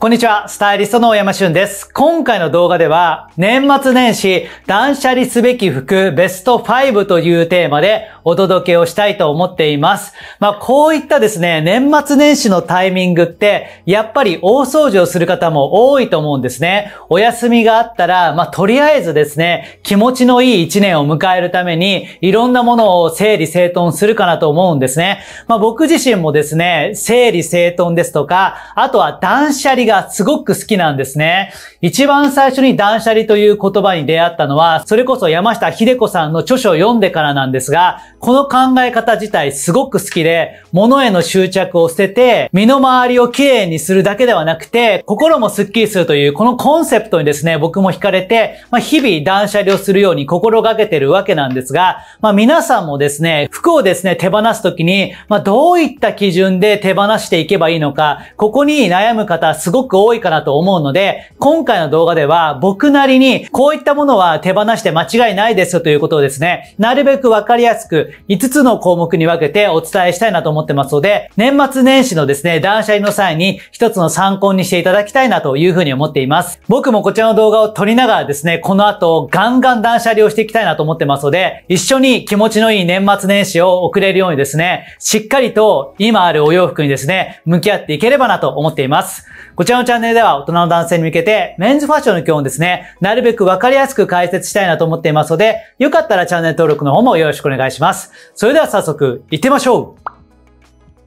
こんにちは、スタイリストの大山俊です。今回の動画では、年末年始、断捨離すべき服ベスト5というテーマでお届けをしたいと思っています。まあ、こういったですね、年末年始のタイミングって、やっぱり大掃除をする方も多いと思うんですね。お休みがあったら、まあ、とりあえずですね、気持ちのいい一年を迎えるために、いろんなものを整理整頓するかなと思うんですね。まあ、僕自身もですね、整理整頓ですとか、あとは断捨離ががすごく好きなんですね。一番最初に断捨離という言葉に出会ったのは、それこそ山下秀子さんの著書を読んでからなんですが、この考え方自体すごく好きで、物への執着を捨てて、身の回りをきれいにするだけではなくて、心もスッキリするという、このコンセプトにですね、僕も惹かれて、まあ、日々断捨離をするように心がけてるわけなんですが、まあ、皆さんもですね、服をですね、手放すときに、まあ、どういった基準で手放していけばいいのか、ここに悩む方すごく多いかなと思うので、今回回の動画では僕なりにこういったものは手放して間違いないですよということをですね、なるべくわかりやすく5つの項目に分けてお伝えしたいなと思ってますので、年末年始のですね、断捨離の際に一つの参考にしていただきたいなというふうに思っています。僕もこちらの動画を撮りながらですね、この後ガンガン断捨離をしていきたいなと思ってますので、一緒に気持ちのいい年末年始を送れるようにですね、しっかりと今あるお洋服にですね、向き合っていければなと思っています。こちらのチャンネルでは大人の男性に向けて、メンズファッションの基本ですね、なるべくわかりやすく解説したいなと思っていますので、よかったらチャンネル登録の方もよろしくお願いします。それでは早速、行ってみましょう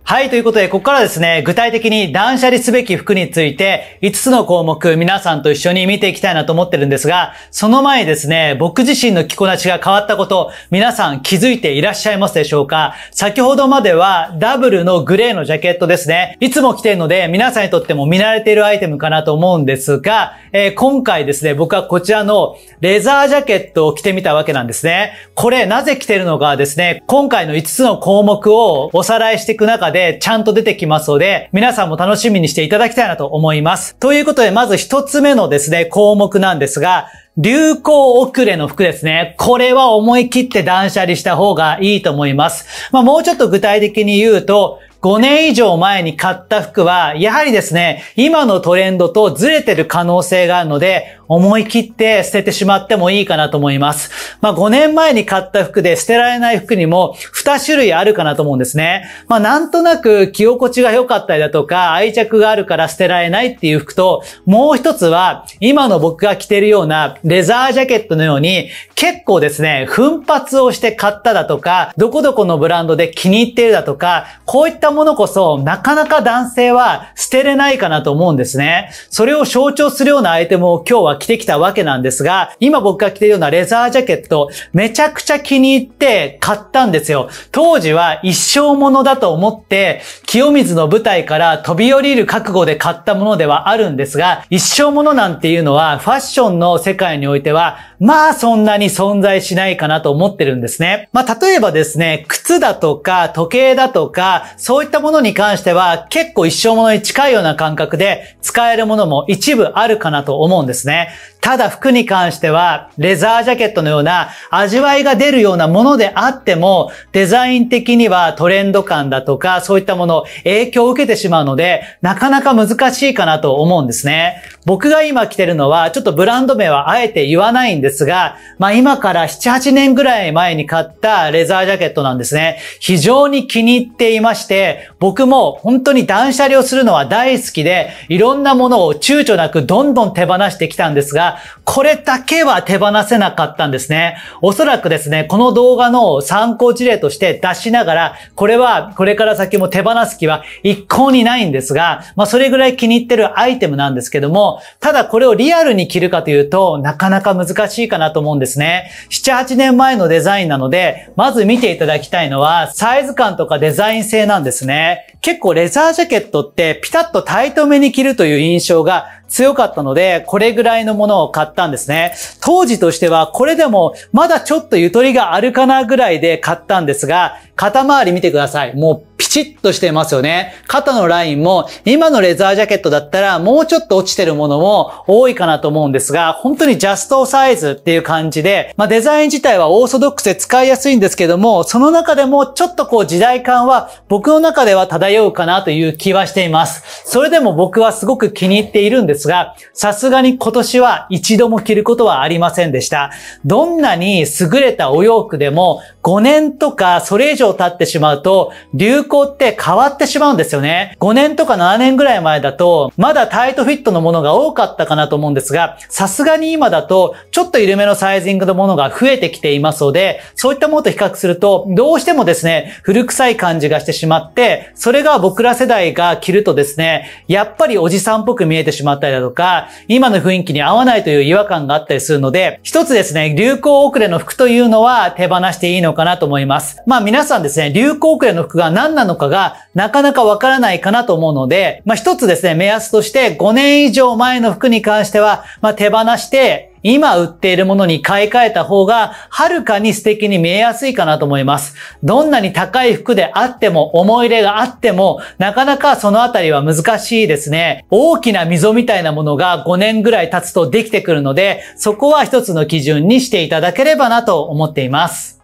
はい、ということで、ここからですね、具体的に断捨離すべき服について、5つの項目、皆さんと一緒に見ていきたいなと思ってるんですが、その前にですね、僕自身の着こなしが変わったこと、皆さん気づいていらっしゃいますでしょうか先ほどまでは、ダブルのグレーのジャケットですね。いつも着てるので、皆さんにとっても見慣れているアイテムかなと思うんですが、えー、今回ですね、僕はこちらのレザージャケットを着てみたわけなんですね。これ、なぜ着てるのかですね、今回の5つの項目をおさらいしていく中で、でちゃんと出てきますので、皆さんも楽しみにしていただきたいなと思います。ということで、まず一つ目のですね、項目なんですが、流行遅れの服ですね。これは思い切って断捨離した方がいいと思います。まあ、もうちょっと具体的に言うと、5年以上前に買った服は、やはりですね、今のトレンドとずれてる可能性があるので、思い切って捨ててしまってもいいかなと思います。まあ5年前に買った服で捨てられない服にも2種類あるかなと思うんですね。まあなんとなく着心地が良かったりだとか愛着があるから捨てられないっていう服と、もう一つは今の僕が着てるようなレザージャケットのように結構ですね、奮発をして買っただとか、どこどこのブランドで気に入っているだとか、こういったものこそなかなか男性は捨てれないかなと思うんですね。それを象徴するようなアイテムを今日は着てきたわけなんですが、今僕が着てるようなレザージャケット、めちゃくちゃ気に入って買ったんですよ。当時は一生ものだと思って、清水の舞台から飛び降りる覚悟で買ったものではあるんですが、一生ものなんていうのはファッションの世界においてはまあそんなに存在しないかなと思ってるんですね。まあ例えばですね、靴だとか時計だとか、そういったものに関しては結構一生ものに近いような感覚で使えるものも一部あるかなと思うんですね。ただ服に関しては、レザージャケットのような味わいが出るようなものであっても、デザイン的にはトレンド感だとか、そういったもの影響を受けてしまうので、なかなか難しいかなと思うんですね。僕が今着てるのは、ちょっとブランド名はあえて言わないんですですが、まあ今から7、8年ぐらい前に買ったレザージャケットなんですね。非常に気に入っていまして、僕も本当に断捨離をするのは大好きで、いろんなものを躊躇なくどんどん手放してきたんですが、これだけは手放せなかったんですね。おそらくですね、この動画の参考事例として出しながら、これはこれから先も手放す気は一向にないんですが、まあそれぐらい気に入ってるアイテムなんですけども、ただこれをリアルに着るかというと、なかなか難しいしいかなと思うんですね。7、8年前のデザインなので、まず見ていただきたいのは、サイズ感とかデザイン性なんですね。結構レザージャケットってピタッとタイトめに着るという印象が強かったので、これぐらいのものを買ったんですね。当時としては、これでもまだちょっとゆとりがあるかなぐらいで買ったんですが、肩周り見てください。もうピチッとしてますよね。肩のラインも、今のレザージャケットだったら、もうちょっと落ちてるものも多いかなと思うんですが、本当にジャストサイズっていう感じで、まあ、デザイン自体はオーソドックスで使いやすいんですけども、その中でもちょっとこう時代感は僕の中では漂うかなという気はしています。それでも僕はすごく気に入っているんですが、さすがに今年は一度も着ることはありませんでした。どんなに優れたお洋服でも5年とかそれ以上経ってしまうと流行行って変わってしまうんですよね。5年とか7年ぐらい前だと、まだタイトフィットのものが多かったかなと思うんですが、さすがに今だと、ちょっと緩めのサイズングのものが増えてきていますので、そういったものと比較すると、どうしてもですね、古臭い感じがしてしまって、それが僕ら世代が着るとですね、やっぱりおじさんっぽく見えてしまったりだとか、今の雰囲気に合わないという違和感があったりするので、一つですね、流行遅れの服というのは手放していいのかなと思います。まあ皆さんですね、流行遅れの服が何なのかがなかなかわからないかなと思うので、まあ、一つですね、目安として5年以上前の服に関しては、まあ、手放して、今売っているものに買い替えた方が、はるかに素敵に見えやすいかなと思います。どんなに高い服であっても、思い入れがあっても、なかなかそのあたりは難しいですね。大きな溝みたいなものが5年ぐらい経つとできてくるので、そこは一つの基準にしていただければなと思っています。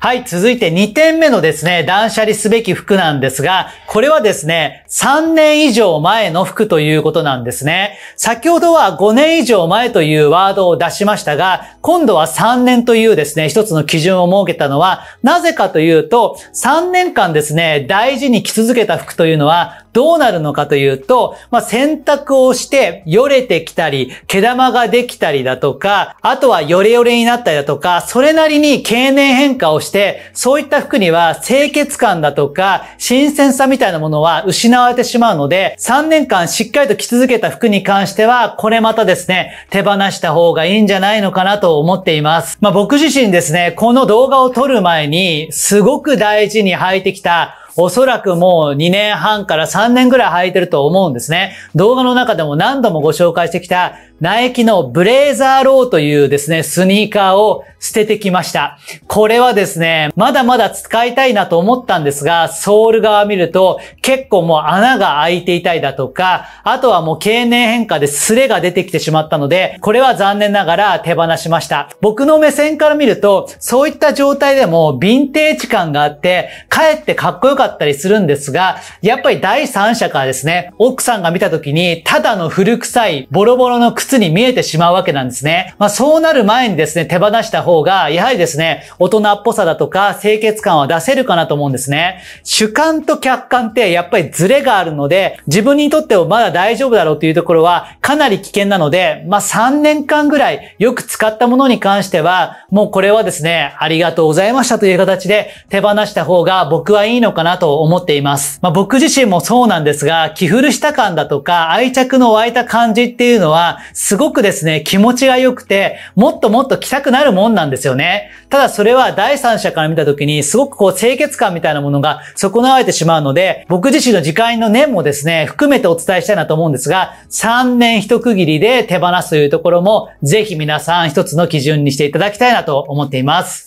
はい、続いて2点目のですね、断捨離すべき服なんですが、これはですね、3年以上前の服ということなんですね。先ほどは5年以上前というワードを出しましたが、今度は3年というですね、一つの基準を設けたのは、なぜかというと、3年間ですね、大事に着続けた服というのは、どうなるのかというと、まあ、洗濯をして、よれてきたり、毛玉ができたりだとか、あとはよれよれになったりだとか、それなりに経年変化をしてして、そういった服には清潔感だとか、新鮮さみたいなものは失われてしまうので、3年間しっかりと着続けた服に関しては、これまたですね、手放した方がいいんじゃないのかなと思っています。まあ僕自身ですね、この動画を撮る前に、すごく大事に履いてきたおそらくもう2年半から3年ぐらい履いてると思うんですね。動画の中でも何度もご紹介してきた、ナイキのブレーザーローというですね、スニーカーを捨ててきました。これはですね、まだまだ使いたいなと思ったんですが、ソール側見ると結構もう穴が開いていたりだとか、あとはもう経年変化でスレが出てきてしまったので、これは残念ながら手放しました。僕の目線から見ると、そういった状態でもヴィンテージ感があって、かえってかっこよかったったりするんですが、やっぱり第三者からですね、奥さんが見た時に、ただの古臭い、ボロボロの靴に見えてしまうわけなんですね。まあそうなる前にですね、手放した方が、やはりですね、大人っぽさだとか、清潔感は出せるかなと思うんですね。主観と客観ってやっぱりズレがあるので、自分にとってはまだ大丈夫だろうというところはかなり危険なので、まあ3年間ぐらいよく使ったものに関しては、もうこれはですね、ありがとうございましたという形で手放した方が僕はいいのかななと思っています。まあ、僕自身もそうなんですが、着古した感だとか愛着の湧いた感じっていうのは、すごくですね、気持ちが良くて、もっともっと着たくなるもんなんですよね。ただそれは第三者から見た時に、すごくこう清潔感みたいなものが損なわれてしまうので、僕自身の時間の念もですね、含めてお伝えしたいなと思うんですが、3年一区切りで手放すというところも、ぜひ皆さん一つの基準にしていただきたいなと思っています。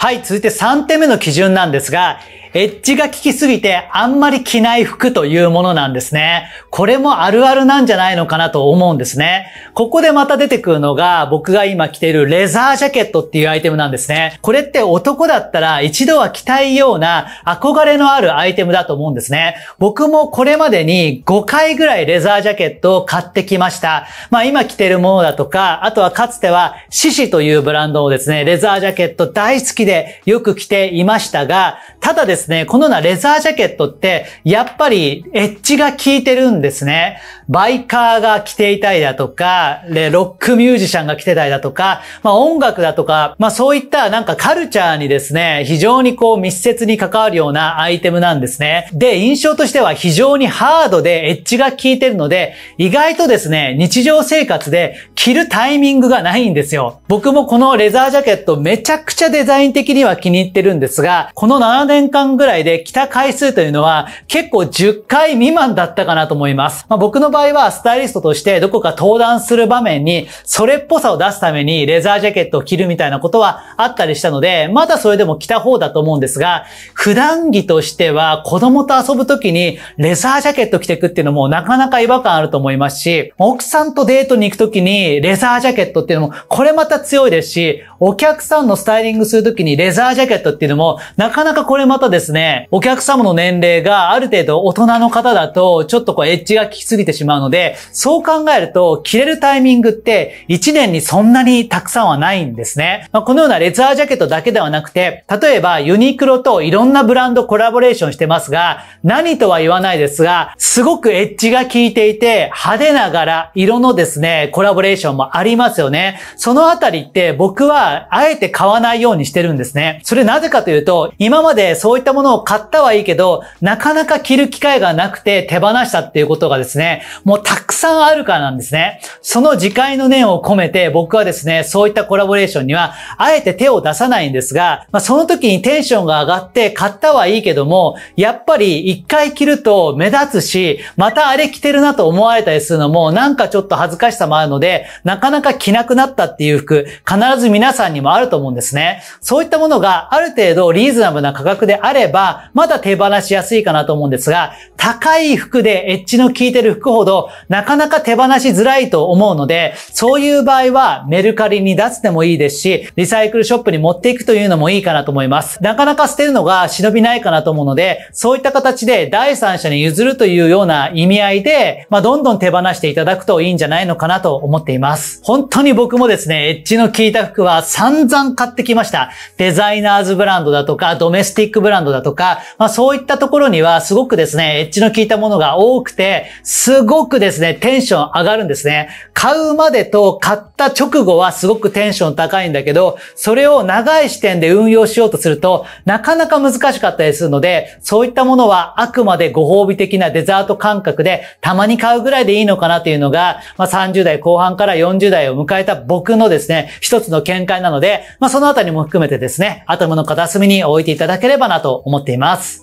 はい、続いて3点目の基準なんですが、エッジが効きすぎてあんまり着ない服というものなんですね。これもあるあるなんじゃないのかなと思うんですね。ここでまた出てくるのが僕が今着ているレザージャケットっていうアイテムなんですね。これって男だったら一度は着たいような憧れのあるアイテムだと思うんですね。僕もこれまでに5回ぐらいレザージャケットを買ってきました。まあ今着てるものだとか、あとはかつてはシシというブランドをですね、レザージャケット大好きでよく着ていましたが、ただですね、このようなレザージャケットって、やっぱりエッジが効いてるんですね。バイカーが着ていたりだとか、ロックミュージシャンが着てたりだとか、まあ音楽だとか、まあそういったなんかカルチャーにですね、非常にこう密接に関わるようなアイテムなんですね。で、印象としては非常にハードでエッジが効いてるので、意外とですね、日常生活で着るタイミングがないんですよ。僕もこのレザージャケットめちゃくちゃデザイン的的には気に入ってるんですが、この7年間ぐらいで来た回数というのは結構10回未満だったかなと思います。まあ、僕の場合はスタイリストとしてどこか登壇する場面にそれっぽさを出すためにレザージャケットを着るみたいなことはあったりしたので、まだそれでも着た方だと思うんですが、普段着としては子供と遊ぶ時にレザージャケット着てくっていうのもなかなか違和感あると思いますし、奥さんとデートに行く時にレザージャケットっていうのもこれまた強いですし、お客さんのスタイリングする時ににレザージャケットっていうのも、なかなかこれまたですね、お客様の年齢がある程度大人の方だと、ちょっとこうエッジが効きすぎてしまうので、そう考えると、着れるタイミングって1年にそんなにたくさんはないんですね。まあ、このようなレザージャケットだけではなくて、例えばユニクロといろんなブランドコラボレーションしてますが、何とは言わないですが、すごくエッジが効いていて、派手ながら色のですね、コラボレーションもありますよね。そのあたりって僕はあえて買わないようにしてるんですですね。それなぜかというと、今までそういったものを買ったはいいけど、なかなか着る機会がなくて手放したっていうことがですね、もうたくさんあるからなんですね。その自戒の念を込めて僕はですね、そういったコラボレーションには、あえて手を出さないんですが、まあ、その時にテンションが上がって買ったはいいけども、やっぱり一回着ると目立つし、またあれ着てるなと思われたりするのも、なんかちょっと恥ずかしさもあるので、なかなか着なくなったっていう服、必ず皆さんにもあると思うんですね。そういったものがある程度リーズナブルな価格であれば、まだ手放しやすいかなと思うんですが、高い服でエッジの効いてる服ほど、なかなか手放しづらいと思うので、そういう場合はメルカリに出すでもいいですし、リサイクルショップに持っていくというのもいいかなと思います。なかなか捨てるのが忍びないかなと思うので、そういった形で第三者に譲るというような意味合いで、まあ、どんどん手放していただくといいんじゃないのかなと思っています。本当に僕もですね、エッジの効いた服は散々買ってきました。デザイナーズブランドだとか、ドメスティックブランドだとか、まあそういったところにはすごくですね、エッジの効いたものが多くて、すごくですね、テンション上がるんですね。買うまでと買った直後はすごくテンション高いんだけど、それを長い視点で運用しようとすると、なかなか難しかったりするので、そういったものはあくまでご褒美的なデザート感覚で、たまに買うぐらいでいいのかなというのが、まあ30代後半から40代を迎えた僕のですね、一つの見解なので、まあそのあたりも含めてですねですね、アトムの片隅に置いていただければなと思っています。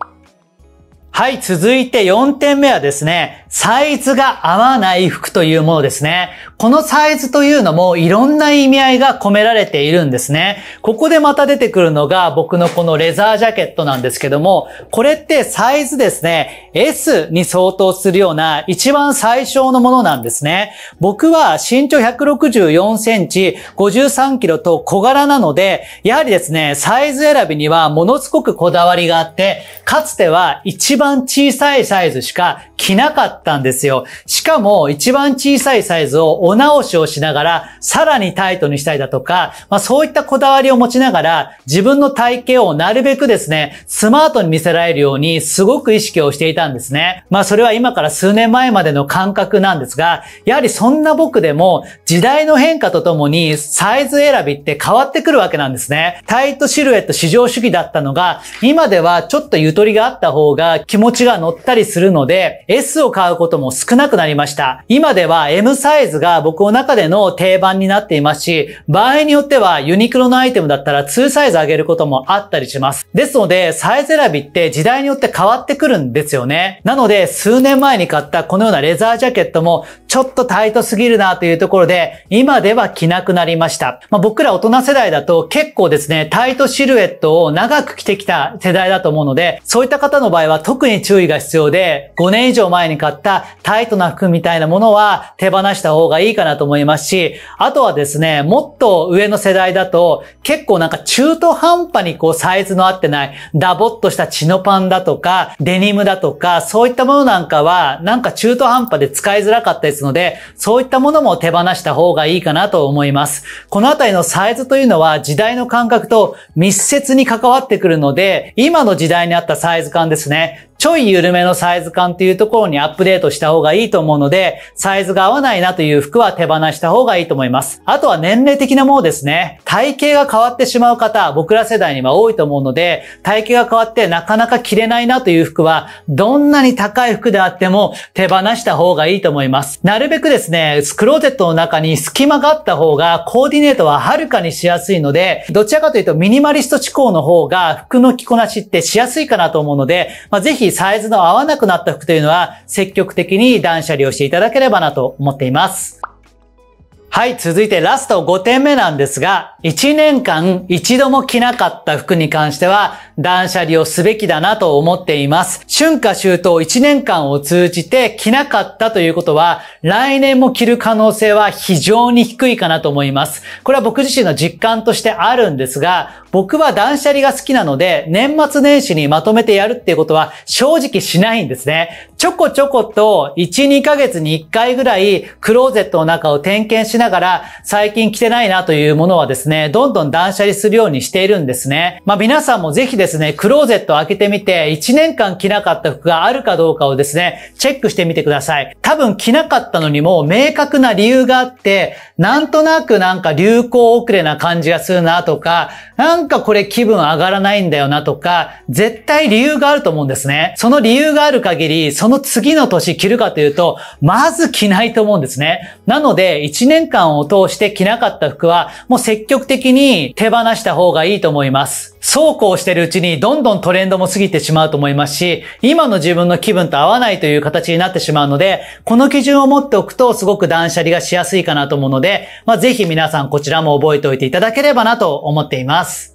はい、続いて4点目はですね、サイズが合わない服というものですね。このサイズというのもいろんな意味合いが込められているんですね。ここでまた出てくるのが僕のこのレザージャケットなんですけども、これってサイズですね、S に相当するような一番最小のものなんですね。僕は身長164センチ、53キロと小柄なので、やはりですね、サイズ選びにはものすごくこだわりがあって、かつては一番小さいサイズしか着なかったったんですよ。しかも一番小さいサイズをお直しをしながら、さらにタイトにしたいだとか、まあそういったこだわりを持ちながら、自分の体型をなるべくですね、スマートに見せられるようにすごく意識をしていたんですね。まあそれは今から数年前までの感覚なんですが、やはりそんな僕でも時代の変化とともにサイズ選びって変わってくるわけなんですね。タイトシルエット至上主義だったのが、今ではちょっとゆとりがあった方が気持ちが乗ったりするので、S を買ううことも少なくなりました。今では M サイズが僕の中での定番になっていますし、場合によってはユニクロのアイテムだったら2サイズ上げることもあったりします。ですので、サイズ選びって時代によって変わってくるんですよね。なので、数年前に買ったこのようなレザージャケットもちょっとタイトすぎるなというところで、今では着なくなりました。まあ、僕ら大人世代だと結構ですね、タイトシルエットを長く着てきた世代だと思うので、そういった方の場合は特に注意が必要で、5年以上前に買ったタイトな服みたいなものは手放した方がいいかなと思いますし、あとはですね、もっと上の世代だと、結構なんか中途半端にこうサイズの合ってない、ダボっとしたチノパンだとか、デニムだとか、そういったものなんかは、なんか中途半端で使いづらかったりするので、そういったものも手放した方がいいかなと思います。このあたりのサイズというのは時代の感覚と密接に関わってくるので、今の時代に合ったサイズ感ですね。ちょい緩めのサイズ感っていうところにアップデートした方がいいと思うので、サイズが合わないなという服は手放した方がいいと思います。あとは年齢的なものですね。体型が変わってしまう方、僕ら世代には多いと思うので、体型が変わってなかなか着れないなという服は、どんなに高い服であっても手放した方がいいと思います。なるべくですね、クローゼットの中に隙間があった方が、コーディネートははるかにしやすいので、どちらかというとミニマリスト志向の方が服の着こなしってしやすいかなと思うので、まあ、ぜひひサイズの合わなくなった服というのは積極的に断捨離をしていただければなと思っています。はい、続いてラスト5点目なんですが、1年間一度も着なかった服に関しては、断捨離をすべきだなと思っています。春夏秋冬1年間を通じて着なかったということは、来年も着る可能性は非常に低いかなと思います。これは僕自身の実感としてあるんですが、僕は断捨離が好きなので、年末年始にまとめてやるっていうことは正直しないんですね。ちょこちょこと1、2ヶ月に1回ぐらいクローゼットの中を点検しなながら、最近着てないなというものはですね、どんどん断捨離するようにしているんですね。まあ皆さんもぜひですね、クローゼットを開けてみて、1年間着なかった服があるかどうかをですね、チェックしてみてください。多分着なかったのにも明確な理由があって、なんとなくなんか流行遅れな感じがするなとか、なんかこれ気分上がらないんだよなとか、絶対理由があると思うんですね。その理由がある限り、その次の年着るかというと、まず着ないと思うんですね。なので、1年年間を通して着なかった服は、もう積極的に手放した方がいいと思います。そうこうしてるうちにどんどんトレンドも過ぎてしまうと思いますし、今の自分の気分と合わないという形になってしまうので、この基準を持っておくとすごく断捨離がしやすいかなと思うので、まあ、ぜひ皆さんこちらも覚えておいていただければなと思っています。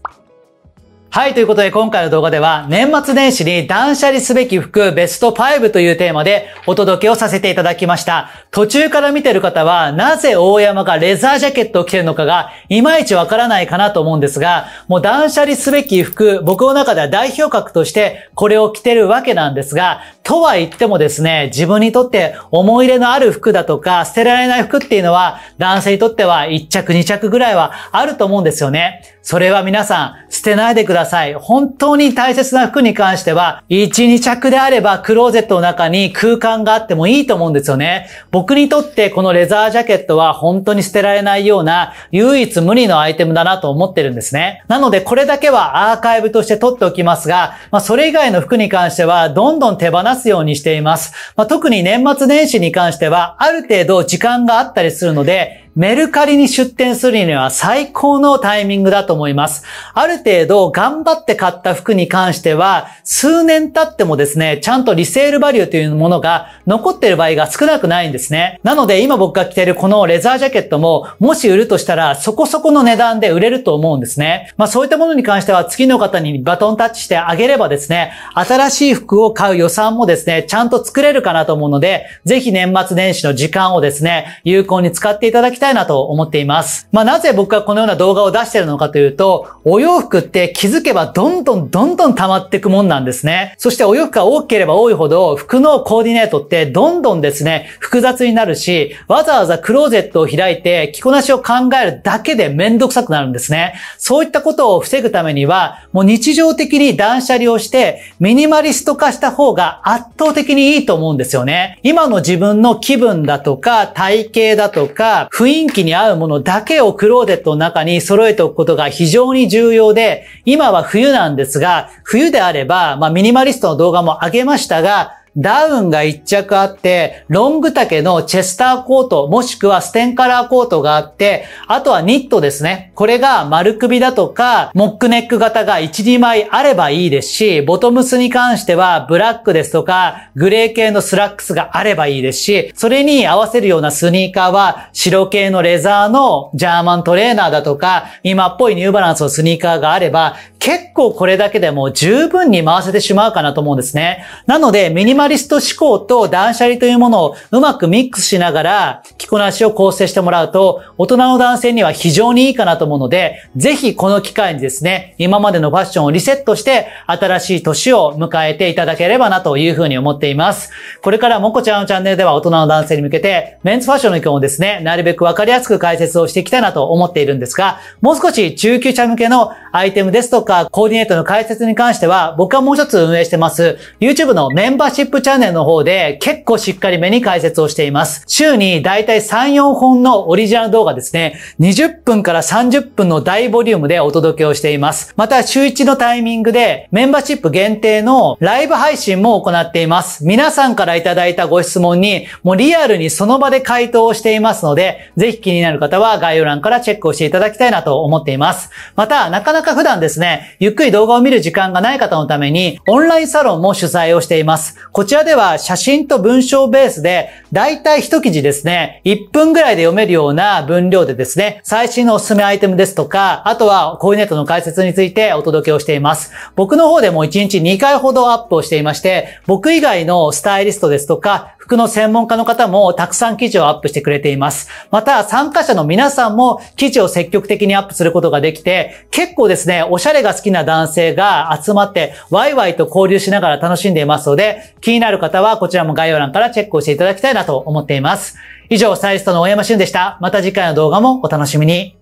はい、ということで今回の動画では年末年始に断捨離すべき服ベスト5というテーマでお届けをさせていただきました。途中から見てる方はなぜ大山がレザージャケットを着てるのかがいまいちわからないかなと思うんですが、もう断捨離すべき服、僕の中では代表格としてこれを着てるわけなんですが、とは言ってもですね、自分にとって思い入れのある服だとか捨てられない服っていうのは男性にとっては1着2着ぐらいはあると思うんですよね。それは皆さん捨てないでください。ださい。本当に大切な服に関しては、1、2着であればクローゼットの中に空間があってもいいと思うんですよね。僕にとってこのレザージャケットは本当に捨てられないような唯一無二のアイテムだなと思ってるんですね。なのでこれだけはアーカイブとして取っておきますが、まあ、それ以外の服に関してはどんどん手放すようにしています。まあ、特に年末年始に関してはある程度時間があったりするので、メルカリに出店するには最高のタイミングだと思います。ある程度頑張って買った服に関しては、数年経ってもですね、ちゃんとリセールバリューというものが残っている場合が少なくないんですね。なので今僕が着てるこのレザージャケットも、もし売るとしたらそこそこの値段で売れると思うんですね。まあそういったものに関しては次の方にバトンタッチしてあげればですね、新しい服を買う予算もですね、ちゃんと作れるかなと思うので、ぜひ年末年始の時間をですね、有効に使っていただききたいなと思っています。まあ、なぜ僕がこのような動画を出してるのかというと、お洋服って気づけばどんどんどんどん溜まっていくもんなんですね。そしてお洋服が多ければ多いほど、服のコーディネートってどんどんですね、複雑になるし、わざわざクローゼットを開いて着こなしを考えるだけでめんどくさくなるんですね。そういったことを防ぐためには、もう日常的に断捨離をして、ミニマリスト化した方が圧倒的にいいと思うんですよね。今の自分の気分だとか、体型だとか、雰囲気に合うものだけをクローゼットの中に揃えておくことが非常に重要で、今は冬なんですが、冬であれば、まあミニマリストの動画も上げましたが、ダウンが1着あって、ロング丈のチェスターコート、もしくはステンカラーコートがあって、あとはニットですね。これが丸首だとか、モックネック型が1、2枚あればいいですし、ボトムスに関しては、ブラックですとか、グレー系のスラックスがあればいいですし、それに合わせるようなスニーカーは、白系のレザーのジャーマントレーナーだとか、今っぽいニューバランスのスニーカーがあれば、結構これだけでも十分に回せてしまうかなと思うんですね。なので、ミニマリスト思考と断捨離というものをうまくミックスしながら着こなしを構成してもらうと大人の男性には非常にいいかなと思うので、ぜひこの機会にですね、今までのファッションをリセットして新しい年を迎えていただければなというふうに思っています。これからもこちゃんのチャンネルでは大人の男性に向けてメンズファッションの意見をですね、なるべくわかりやすく解説をしていきたいなと思っているんですが、もう少し中級者向けのアイテムですとかコーディネートの解説に関しては僕はもう一つ運営してます YouTube のメンバーシッププチャンネルの方で結構しっかりめに解説をしています。週にだいたい3、4本のオリジナル動画ですね、20分から30分の大ボリュームでお届けをしています。また週1のタイミングでメンバーシップ限定のライブ配信も行っています。皆さんからいただいたご質問にもうリアルにその場で回答をしていますので、ぜひ気になる方は概要欄からチェックをしていただきたいなと思っています。また、なかなか普段ですね、ゆっくり動画を見る時間がない方のためにオンラインサロンも主催をしています。こちらでは写真と文章ベースで、だいたい一記事ですね、1分ぐらいで読めるような分量でですね、最新のおすすめアイテムですとか、あとはコーディネートの解説についてお届けをしています。僕の方でも1日2回ほどアップをしていまして、僕以外のスタイリストですとか、服の専門家の方もたくさん記事をアップしてくれています。また、参加者の皆さんも記事を積極的にアップすることができて、結構ですね、おしゃれが好きな男性が集まって、ワイワイと交流しながら楽しんでいますので、気になる方はこちらも概要欄からチェックをしていただきたいなと思っています。以上、サイリストの大山俊でした。また次回の動画もお楽しみに。